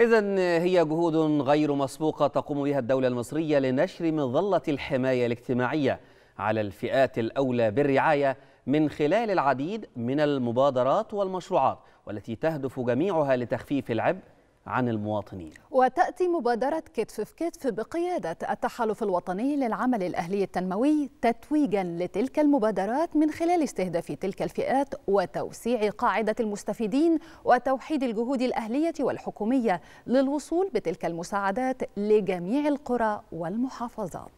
إذا هي جهود غير مسبوقة تقوم بها الدولة المصرية لنشر مظلة الحماية الاجتماعية على الفئات الأولى بالرعاية من خلال العديد من المبادرات والمشروعات والتي تهدف جميعها لتخفيف العبء عن المواطنين وتأتي مبادرة كتف في كتف بقيادة التحالف الوطني للعمل الأهلي التنموي تتويجا لتلك المبادرات من خلال استهداف تلك الفئات وتوسيع قاعدة المستفيدين وتوحيد الجهود الأهلية والحكومية للوصول بتلك المساعدات لجميع القرى والمحافظات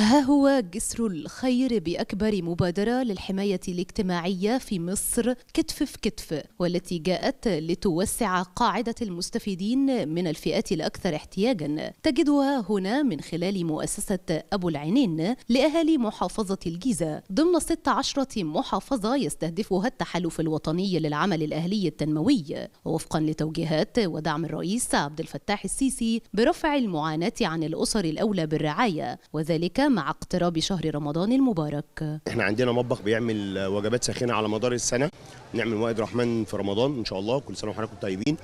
ها هو جسر الخير بأكبر مبادرة للحماية الاجتماعية في مصر كتف في كتف والتي جاءت لتوسع قاعدة المستفيدين من الفئات الأكثر احتياجا تجدها هنا من خلال مؤسسة أبو العينين لأهالي محافظة الجيزة ضمن 16 محافظة يستهدفها التحالف الوطني للعمل الأهلي التنموي وفقا لتوجيهات ودعم الرئيس عبد الفتاح السيسي برفع المعاناة عن الأسر الأولى بالرعاية وذلك مع اقتراب شهر رمضان المبارك احنا عندنا مطبخ بيعمل وجبات ساخنه على مدار السنه نعمل وائد رحمن في رمضان ان شاء الله كل سنه وحضراتكم طيبين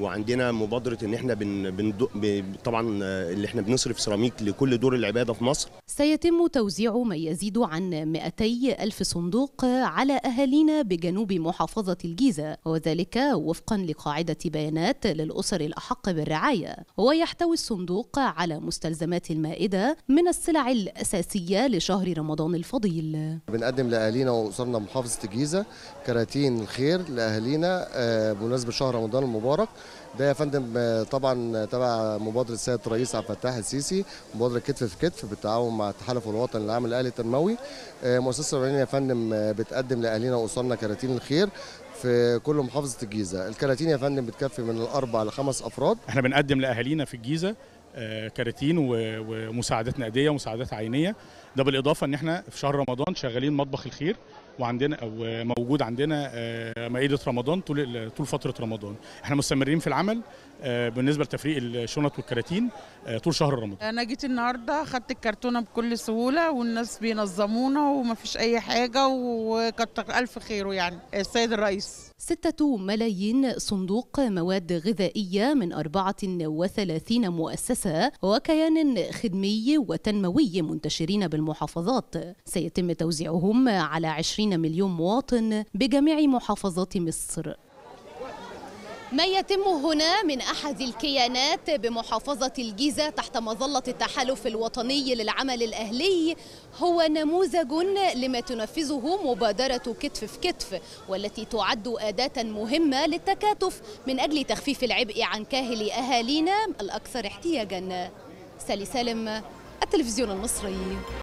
وعندنا مبادره ان احنا بن بندو طبعا اللي احنا بنصرف سيراميك لكل دور العباده في مصر سيتم توزيع ما يزيد عن 200 الف صندوق على اهالينا بجنوب محافظه الجيزه وذلك وفقا لقاعده بيانات للاسر الاحق بالرعايه ويحتوي الصندوق على مستلزمات المائده من السلع الاساسيه لشهر رمضان الفضيل بنقدم لاهالينا واسرنا محافظه الجيزه كراتين الخير لاهالينا آه، بمناسبه شهر رمضان المبارك ده يا فندم آه، طبعا تبع مبادره السيد الرئيس عبد الفتاح السيسي مبادره كتف في كتف بالتعاون مع التحالف الوطني العام الاهلي التنموي آه، مؤسسه ربعين يا فندم آه، بتقدم لاهالينا واسرنا كراتين الخير في كل محافظه الجيزه الكراتين يا فندم بتكفي من الاربع لخمس افراد احنا بنقدم لاهالينا في الجيزه كراتين ومساعدات نقديه ومساعدات عينيه ده بالاضافه ان احنا في شهر رمضان شغالين مطبخ الخير وعندنا موجود عندنا آه، مائده رمضان طول طول فتره رمضان احنا مستمرين في العمل آه، بالنسبه لتفريق الشنط والكراتين آه، طول شهر رمضان انا جيت النهارده خدت الكرتونه بكل سهوله والناس بينظمونا ومفيش اي حاجه وكتر الف خيره يعني السيد الرئيس 6 ملايين صندوق مواد غذائيه من 34 مؤسسه مؤسسة وكيان خدمي وتنموي منتشرين بالمحافظات سيتم توزيعهم على 20 مليون مواطن بجميع محافظات مصر ما يتم هنا من أحد الكيانات بمحافظة الجيزة تحت مظلة التحالف الوطني للعمل الأهلي هو نموذج لما تنفذه مبادرة كتف في كتف والتي تعد أداة مهمة للتكاتف من أجل تخفيف العبء عن كاهل أهالينا الأكثر احتياجا سالي سالم التلفزيون المصري